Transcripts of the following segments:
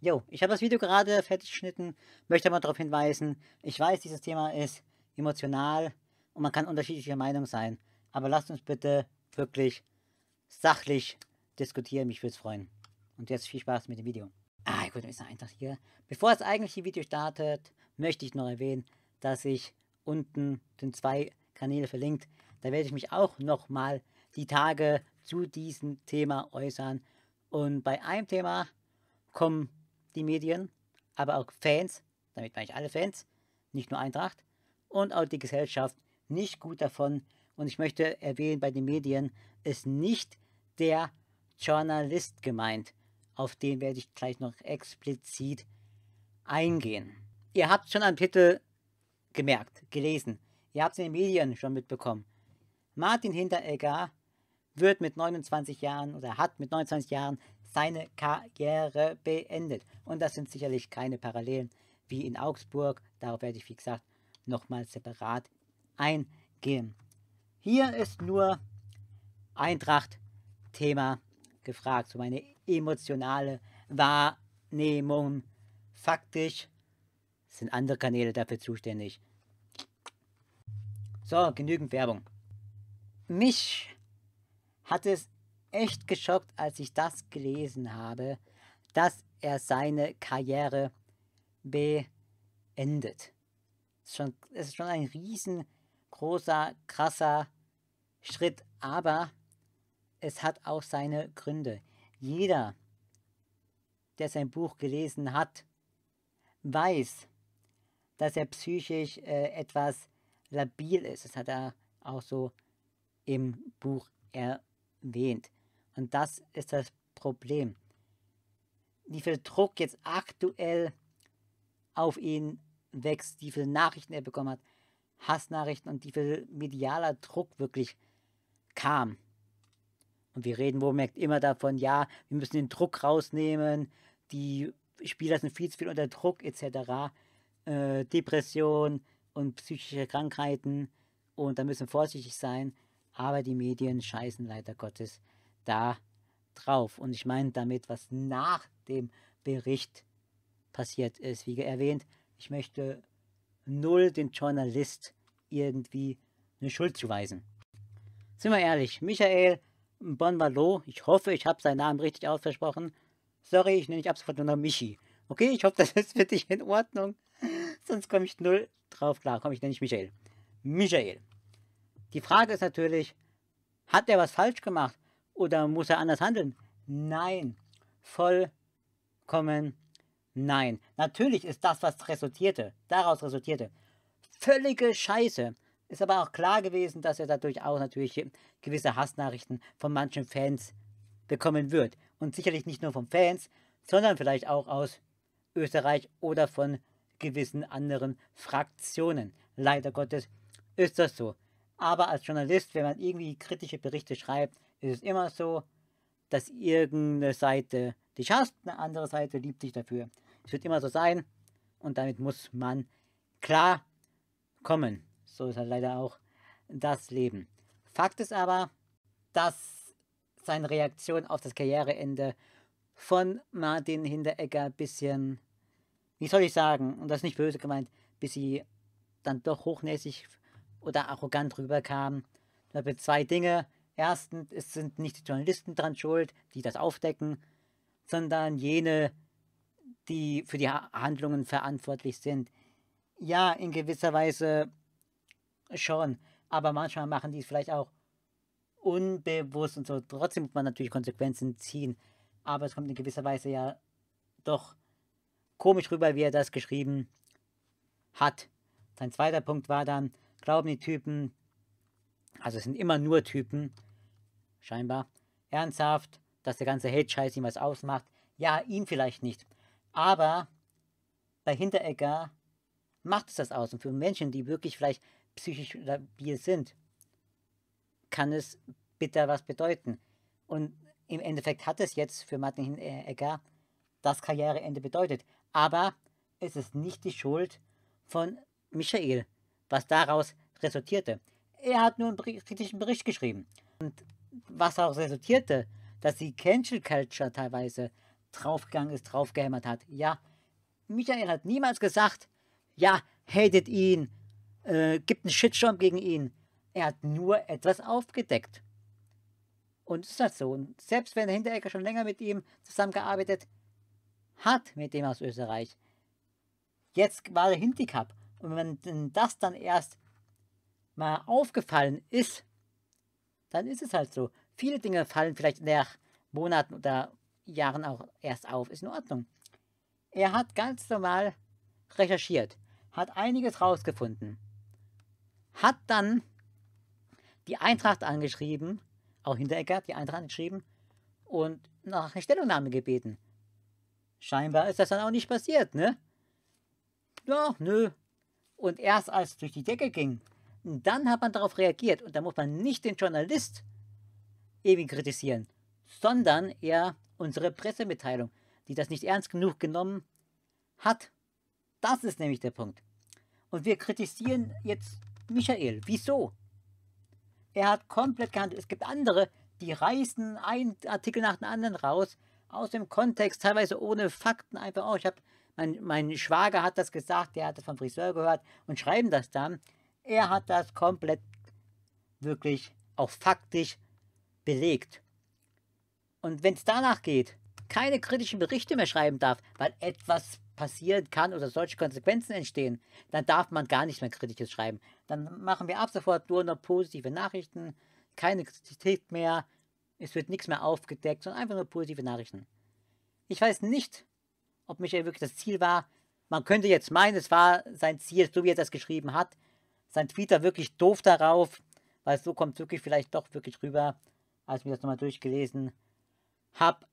Jo, ich habe das Video gerade fertig geschnitten, möchte mal darauf hinweisen, ich weiß, dieses Thema ist emotional und man kann unterschiedlicher Meinung sein, aber lasst uns bitte wirklich sachlich diskutieren, mich würde es freuen. Und jetzt viel Spaß mit dem Video. Ah, gut, ist einfach hier. Bevor das eigentliche Video startet, möchte ich noch erwähnen, dass ich unten den zwei Kanäle verlinkt. Da werde ich mich auch nochmal die Tage zu diesem Thema äußern. Und bei einem Thema kommen die Medien, aber auch Fans, damit meine ich alle Fans, nicht nur Eintracht, und auch die Gesellschaft nicht gut davon. Und ich möchte erwähnen, bei den Medien ist nicht der Journalist gemeint. Auf den werde ich gleich noch explizit eingehen. Ihr habt schon am Titel gemerkt, gelesen. Ihr habt es in den Medien schon mitbekommen. Martin Hinteregger wird mit 29 Jahren oder hat mit 29 Jahren seine Karriere beendet. Und das sind sicherlich keine Parallelen wie in Augsburg. Darauf werde ich, wie gesagt, nochmal separat eingehen. Hier ist nur Eintracht-Thema gefragt, so meine emotionale Wahrnehmung. Faktisch sind andere Kanäle dafür zuständig. So, genügend Werbung. Mich hat es echt geschockt, als ich das gelesen habe, dass er seine Karriere beendet. Es ist schon, es ist schon ein riesengroßer, krasser Schritt, aber es hat auch seine Gründe. Jeder, der sein Buch gelesen hat, weiß, dass er psychisch äh, etwas labil ist. Das hat er auch so im Buch erzählt lehnt. Und das ist das Problem. Wie viel Druck jetzt aktuell auf ihn wächst, wie viele Nachrichten er bekommen hat, Hassnachrichten und wie viel medialer Druck wirklich kam. Und wir reden merkt immer davon, ja, wir müssen den Druck rausnehmen, die Spieler sind viel zu viel unter Druck etc. Äh, Depression und psychische Krankheiten und da müssen wir vorsichtig sein aber die Medien scheißen leider Gottes da drauf. Und ich meine damit, was nach dem Bericht passiert ist. Wie erwähnt, ich möchte null den Journalist irgendwie eine Schuld zuweisen. Sind wir ehrlich, Michael Bonvalo, ich hoffe, ich habe seinen Namen richtig ausgesprochen. Sorry, ich nenne dich ab sofort nur noch Michi. Okay, ich hoffe, das ist für dich in Ordnung. Sonst komme ich null drauf klar. Komm, ich nenne dich Michael. Michael. Die Frage ist natürlich, hat er was falsch gemacht oder muss er anders handeln? Nein, vollkommen nein. Natürlich ist das, was resultierte, daraus resultierte, völlige Scheiße. Ist aber auch klar gewesen, dass er dadurch auch natürlich gewisse Hassnachrichten von manchen Fans bekommen wird. Und sicherlich nicht nur von Fans, sondern vielleicht auch aus Österreich oder von gewissen anderen Fraktionen. Leider Gottes ist das so. Aber als Journalist, wenn man irgendwie kritische Berichte schreibt, ist es immer so, dass irgendeine Seite dich hasst, eine andere Seite liebt dich dafür. Es wird immer so sein und damit muss man klar kommen. So ist halt leider auch das Leben. Fakt ist aber, dass seine Reaktion auf das Karriereende von Martin Hinderegger ein bisschen, wie soll ich sagen, und das ist nicht böse gemeint, bis sie dann doch hochnäsig oder arrogant rüberkam. Da gibt zwei Dinge. Erstens, es sind nicht die Journalisten dran schuld, die das aufdecken, sondern jene, die für die Handlungen verantwortlich sind. Ja, in gewisser Weise schon, aber manchmal machen die es vielleicht auch unbewusst und so. Trotzdem muss man natürlich Konsequenzen ziehen, aber es kommt in gewisser Weise ja doch komisch rüber, wie er das geschrieben hat. Sein zweiter Punkt war dann, glauben die Typen, also es sind immer nur Typen, scheinbar, ernsthaft, dass der ganze Hate-Scheiß ihm was ausmacht. Ja, ihm vielleicht nicht. Aber bei Hinteregger macht es das aus. Und für Menschen, die wirklich vielleicht psychisch labil sind, kann es bitter was bedeuten. Und im Endeffekt hat es jetzt für Martin Hinteregger das Karriereende bedeutet. Aber es ist nicht die Schuld von Michael was daraus resultierte. Er hat nur einen kritischen Bericht geschrieben. Und was daraus resultierte, dass die Cancel Culture teilweise draufgegangen ist, draufgehämmert hat. Ja, Michael hat niemals gesagt, ja, hatet ihn, äh, gibt einen Shitstorm gegen ihn. Er hat nur etwas aufgedeckt. Und es ist halt so. Und selbst wenn der Hinterecker schon länger mit ihm zusammengearbeitet hat, mit dem aus Österreich, jetzt war der Hintikap. Und wenn das dann erst mal aufgefallen ist, dann ist es halt so. Viele Dinge fallen vielleicht nach Monaten oder Jahren auch erst auf. Ist in Ordnung. Er hat ganz normal recherchiert, hat einiges rausgefunden, hat dann die Eintracht angeschrieben, auch Hinteregger die Eintracht angeschrieben und nach einer Stellungnahme gebeten. Scheinbar ist das dann auch nicht passiert, ne? Ja, nö, und erst als es durch die Decke ging, dann hat man darauf reagiert. Und da muss man nicht den Journalist ewig kritisieren, sondern eher unsere Pressemitteilung, die das nicht ernst genug genommen hat. Das ist nämlich der Punkt. Und wir kritisieren jetzt Michael. Wieso? Er hat komplett gehandelt. Es gibt andere, die reißen einen Artikel nach dem anderen raus, aus dem Kontext, teilweise ohne Fakten einfach. Oh, ich habe mein, mein Schwager hat das gesagt, der hat das vom Friseur gehört und schreiben das dann. Er hat das komplett wirklich auch faktisch belegt. Und wenn es danach geht, keine kritischen Berichte mehr schreiben darf, weil etwas passieren kann oder solche Konsequenzen entstehen, dann darf man gar nicht mehr Kritisches schreiben. Dann machen wir ab sofort nur noch positive Nachrichten, keine Kritik mehr, es wird nichts mehr aufgedeckt, sondern einfach nur positive Nachrichten. Ich weiß nicht, ob Michael wirklich das Ziel war. Man könnte jetzt meinen, es war sein Ziel, so wie er das geschrieben hat. Sein Twitter wirklich doof darauf, weil so kommt es wirklich vielleicht doch wirklich rüber, als ich mir das nochmal durchgelesen habe,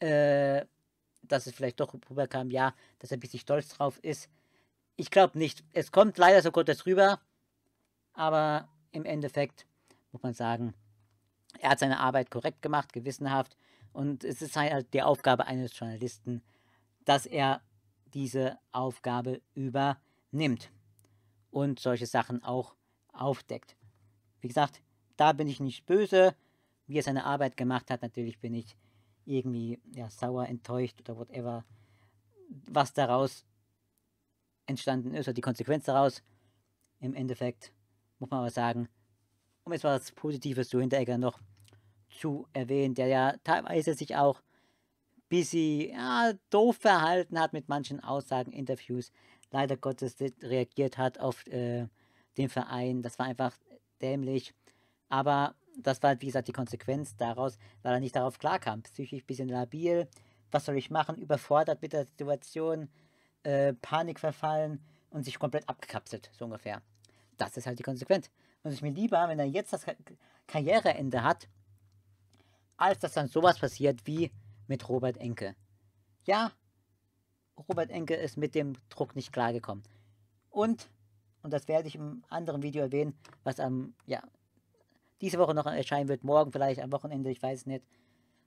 äh, dass es vielleicht doch rüberkam, ja, dass er ein bisschen stolz drauf ist. Ich glaube nicht. Es kommt leider so Gottes rüber, aber im Endeffekt muss man sagen, er hat seine Arbeit korrekt gemacht, gewissenhaft. Und es ist halt die Aufgabe eines Journalisten, dass er diese Aufgabe übernimmt und solche Sachen auch aufdeckt. Wie gesagt, da bin ich nicht böse, wie er seine Arbeit gemacht hat. Natürlich bin ich irgendwie ja, sauer, enttäuscht oder whatever, was daraus entstanden ist oder die Konsequenz daraus. Im Endeffekt muss man aber sagen, um etwas Positives zu Hinteregger noch zu erwähnen, der ja teilweise sich auch bisschen ja, doof verhalten hat mit manchen Aussagen, Interviews. Leider Gottes reagiert hat auf äh, den Verein. Das war einfach dämlich. Aber das war, wie gesagt, die Konsequenz daraus, weil er nicht darauf klarkam. Psychisch ein bisschen labil. Was soll ich machen? Überfordert mit der Situation. Äh, Panik verfallen und sich komplett abgekapselt, so ungefähr. Das ist halt die Konsequenz. Und es ist mir lieber, wenn er jetzt das Karriereende hat, als dass dann sowas passiert wie mit Robert Enke. Ja, Robert Enke ist mit dem Druck nicht klargekommen. Und, und das werde ich im anderen Video erwähnen, was am, ja, diese Woche noch erscheinen wird, morgen vielleicht, am Wochenende, ich weiß es nicht.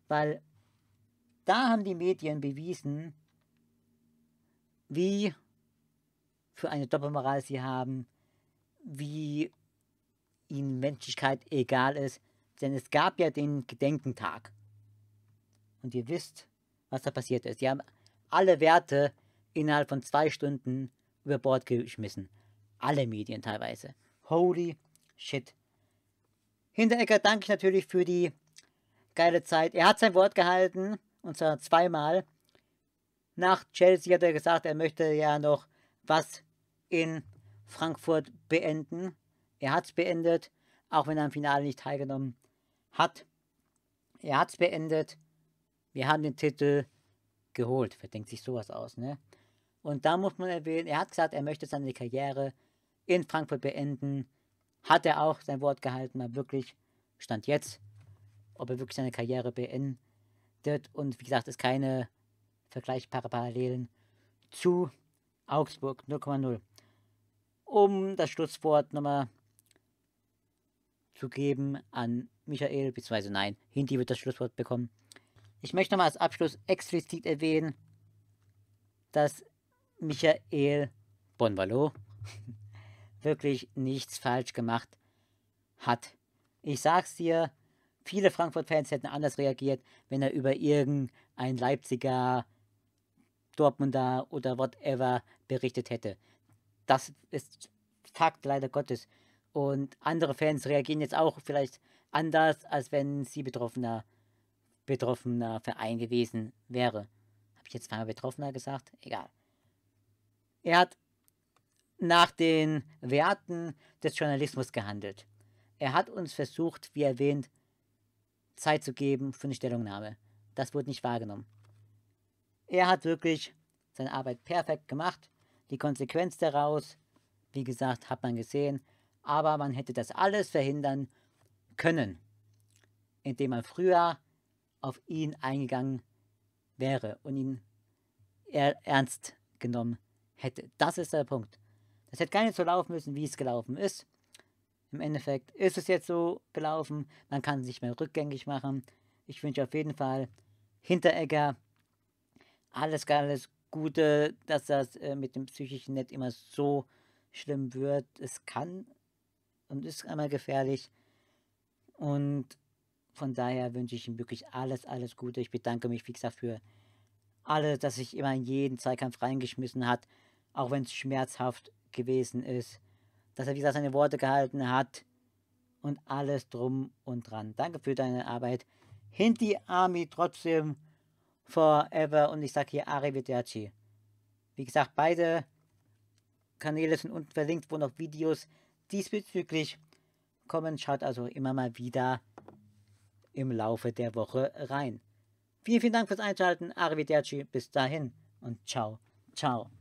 Weil da haben die Medien bewiesen, wie für eine Doppelmoral sie haben, wie ihnen Menschlichkeit egal ist. Denn es gab ja den Gedenkentag. Und ihr wisst, was da passiert ist. Die haben alle Werte innerhalb von zwei Stunden über Bord geschmissen. Alle Medien teilweise. Holy shit. Hinteregger danke ich natürlich für die geile Zeit. Er hat sein Wort gehalten, und zwar zweimal. Nach Chelsea hat er gesagt, er möchte ja noch was in Frankfurt beenden. Er hat es beendet, auch wenn er am Finale nicht teilgenommen hat. Er hat es beendet wir haben den Titel geholt. Wer denkt sich sowas aus, ne? Und da muss man erwähnen, er hat gesagt, er möchte seine Karriere in Frankfurt beenden. Hat er auch sein Wort gehalten, aber wirklich, stand jetzt, ob er wirklich seine Karriere beendet. Und wie gesagt, ist keine vergleichbare Parallelen zu Augsburg 0,0. Um das Schlusswort nochmal zu geben an Michael, beziehungsweise nein, Hindi wird das Schlusswort bekommen. Ich möchte nochmal als Abschluss explizit erwähnen, dass Michael Bonvalo wirklich nichts falsch gemacht hat. Ich sag's dir, viele Frankfurt-Fans hätten anders reagiert, wenn er über irgendein Leipziger, Dortmunder oder whatever berichtet hätte. Das ist Fakt leider Gottes. Und andere Fans reagieren jetzt auch vielleicht anders, als wenn sie betroffener sind betroffener Verein gewesen wäre. Habe ich jetzt zweimal betroffener gesagt? Egal. Er hat nach den Werten des Journalismus gehandelt. Er hat uns versucht, wie erwähnt, Zeit zu geben für eine Stellungnahme. Das wurde nicht wahrgenommen. Er hat wirklich seine Arbeit perfekt gemacht. Die Konsequenz daraus, wie gesagt, hat man gesehen. Aber man hätte das alles verhindern können, indem man früher auf ihn eingegangen wäre und ihn ernst genommen hätte. Das ist der Punkt. Das hätte gar nicht so laufen müssen, wie es gelaufen ist. Im Endeffekt ist es jetzt so gelaufen. Man kann es nicht mehr rückgängig machen. Ich wünsche auf jeden Fall Hinteregger alles, alles Gute, dass das äh, mit dem psychischen Netz immer so schlimm wird. Es kann und ist einmal gefährlich. Und von daher wünsche ich ihm wirklich alles, alles Gute. Ich bedanke mich, wie gesagt, für alles, dass sich immer in jeden Zweikampf reingeschmissen hat, auch wenn es schmerzhaft gewesen ist. Dass er, wie gesagt, seine Worte gehalten hat und alles drum und dran. Danke für deine Arbeit. Hinti Army trotzdem forever und ich sage hier Arrivederci. Wie gesagt, beide Kanäle sind unten verlinkt, wo noch Videos diesbezüglich kommen. Schaut also immer mal wieder im Laufe der Woche rein. Vielen, vielen Dank fürs Einschalten. Arrivederci, bis dahin und ciao, ciao.